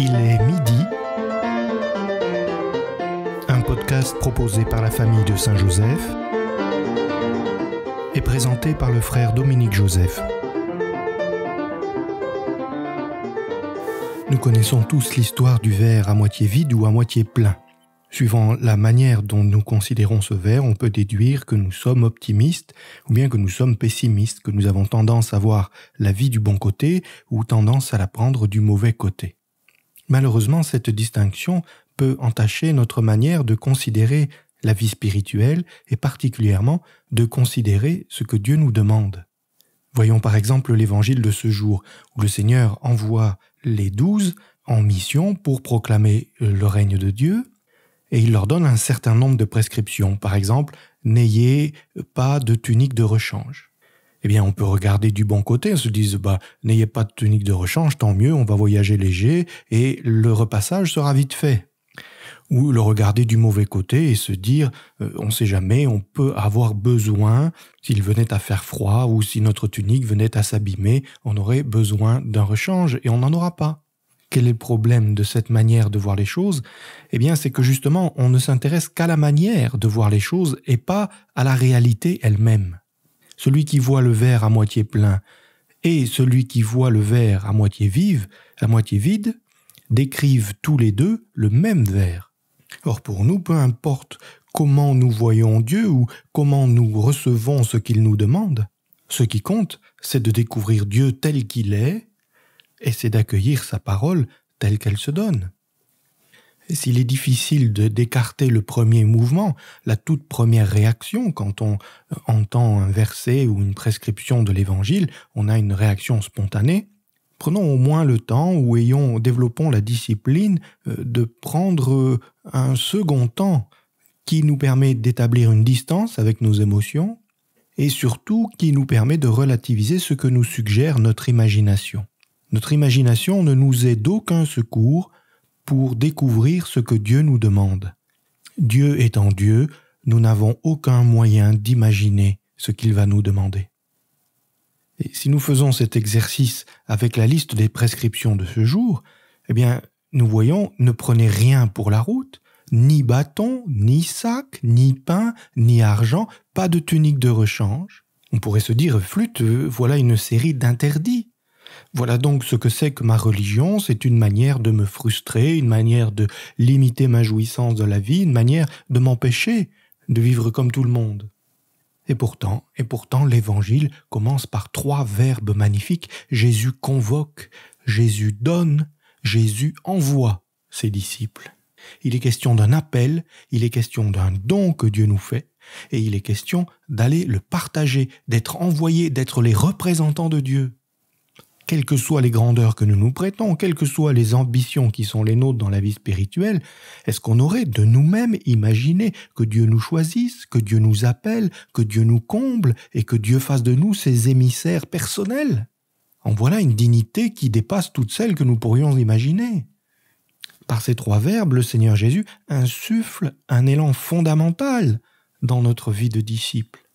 Il est midi. Un podcast proposé par la famille de Saint-Joseph et présenté par le frère Dominique Joseph. Nous connaissons tous l'histoire du verre à moitié vide ou à moitié plein. Suivant la manière dont nous considérons ce verre, on peut déduire que nous sommes optimistes ou bien que nous sommes pessimistes, que nous avons tendance à voir la vie du bon côté ou tendance à la prendre du mauvais côté. Malheureusement, cette distinction peut entacher notre manière de considérer la vie spirituelle et particulièrement de considérer ce que Dieu nous demande. Voyons par exemple l'évangile de ce jour où le Seigneur envoie les douze en mission pour proclamer le règne de Dieu et il leur donne un certain nombre de prescriptions, par exemple N'ayez pas de tunique de rechange eh bien, on peut regarder du bon côté. On hein, se dire « bah, n'ayez pas de tunique de rechange, tant mieux, on va voyager léger et le repassage sera vite fait. Ou le regarder du mauvais côté et se dire, euh, on ne sait jamais, on peut avoir besoin, s'il venait à faire froid ou si notre tunique venait à s'abîmer, on aurait besoin d'un rechange et on n'en aura pas. Quel est le problème de cette manière de voir les choses Eh bien, c'est que justement, on ne s'intéresse qu'à la manière de voir les choses et pas à la réalité elle-même. Celui qui voit le verre à moitié plein et celui qui voit le verre à moitié vive, à moitié vide, décrivent tous les deux le même verre. Or pour nous, peu importe comment nous voyons Dieu ou comment nous recevons ce qu'il nous demande, ce qui compte, c'est de découvrir Dieu tel qu'il est, et c'est d'accueillir sa parole telle qu'elle se donne. S'il est difficile d'écarter le premier mouvement, la toute première réaction quand on euh, entend un verset ou une prescription de l'Évangile, on a une réaction spontanée. Prenons au moins le temps ou ayons, développons la discipline euh, de prendre euh, un second temps qui nous permet d'établir une distance avec nos émotions et surtout qui nous permet de relativiser ce que nous suggère notre imagination. Notre imagination ne nous est d'aucun secours pour découvrir ce que Dieu nous demande. Dieu étant Dieu, nous n'avons aucun moyen d'imaginer ce qu'il va nous demander. Et si nous faisons cet exercice avec la liste des prescriptions de ce jour, eh bien, nous voyons, ne prenez rien pour la route, ni bâton, ni sac, ni pain, ni argent, pas de tunique de rechange. On pourrait se dire, flûte, euh, voilà une série d'interdits. Voilà donc ce que c'est que ma religion, c'est une manière de me frustrer, une manière de limiter ma jouissance de la vie, une manière de m'empêcher de vivre comme tout le monde. Et pourtant, et pourtant, l'évangile commence par trois verbes magnifiques. Jésus convoque, Jésus donne, Jésus envoie ses disciples. Il est question d'un appel, il est question d'un don que Dieu nous fait, et il est question d'aller le partager, d'être envoyé, d'être les représentants de Dieu quelles que soient les grandeurs que nous nous prêtons, quelles que soient les ambitions qui sont les nôtres dans la vie spirituelle, est-ce qu'on aurait de nous-mêmes imaginé que Dieu nous choisisse, que Dieu nous appelle, que Dieu nous comble et que Dieu fasse de nous ses émissaires personnels En voilà une dignité qui dépasse toutes celles que nous pourrions imaginer. Par ces trois verbes, le Seigneur Jésus insuffle un élan fondamental dans notre vie de disciple.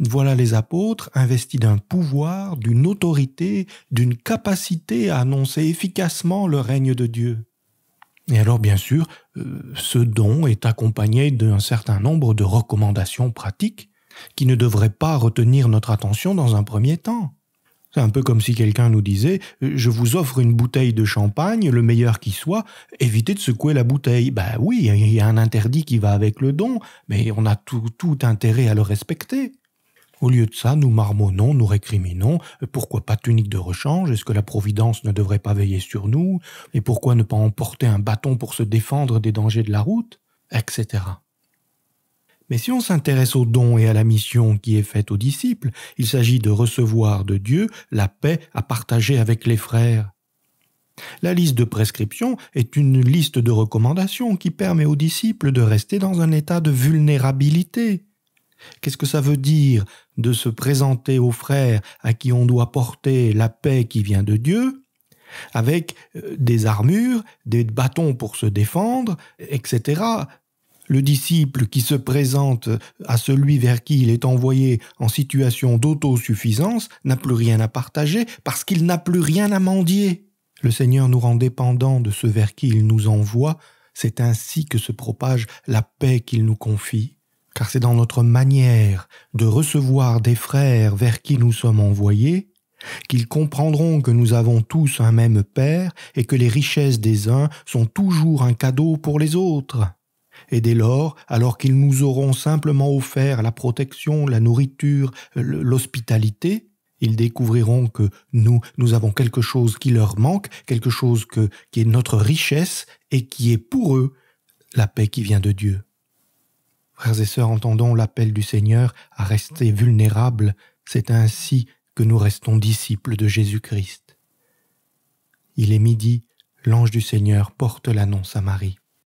Voilà les apôtres investis d'un pouvoir, d'une autorité, d'une capacité à annoncer efficacement le règne de Dieu. Et alors bien sûr, euh, ce don est accompagné d'un certain nombre de recommandations pratiques qui ne devraient pas retenir notre attention dans un premier temps. C'est un peu comme si quelqu'un nous disait euh, Je vous offre une bouteille de champagne, le meilleur qui soit, évitez de secouer la bouteille. Ben oui, il y a un interdit qui va avec le don, mais on a tout, tout intérêt à le respecter. Au lieu de ça, nous marmonnons, nous récriminons. Pourquoi pas tunique de rechange Est-ce que la Providence ne devrait pas veiller sur nous Et pourquoi ne pas emporter un bâton pour se défendre des dangers de la route Etc. Mais si on s'intéresse au dons et à la mission qui est faite aux disciples, il s'agit de recevoir de Dieu la paix à partager avec les frères. La liste de prescriptions est une liste de recommandations qui permet aux disciples de rester dans un état de vulnérabilité. Qu'est-ce que ça veut dire de se présenter aux frères à qui on doit porter la paix qui vient de Dieu avec euh, des armures, des bâtons pour se défendre, etc. Le disciple qui se présente à celui vers qui il est envoyé en situation d'autosuffisance n'a plus rien à partager parce qu'il n'a plus rien à mendier. Le Seigneur nous rend dépendants de ce vers qui il nous envoie, c'est ainsi que se propage la paix qu'il nous confie car c'est dans notre manière de recevoir des frères vers qui nous sommes envoyés qu'ils comprendront que nous avons tous un même Père et que les richesses des uns sont toujours un cadeau pour les autres. Et dès lors, alors qu'ils nous auront simplement offert la protection, la nourriture, l'hospitalité, ils découvriront que nous, nous avons quelque chose qui leur manque, quelque chose qui est notre richesse et qui est pour eux la paix qui vient de Dieu. Frères et sœurs, entendons l'appel du Seigneur à rester vulnérables. C'est ainsi que nous restons disciples de Jésus-Christ. Il est midi, l'ange du Seigneur porte l'annonce à Marie.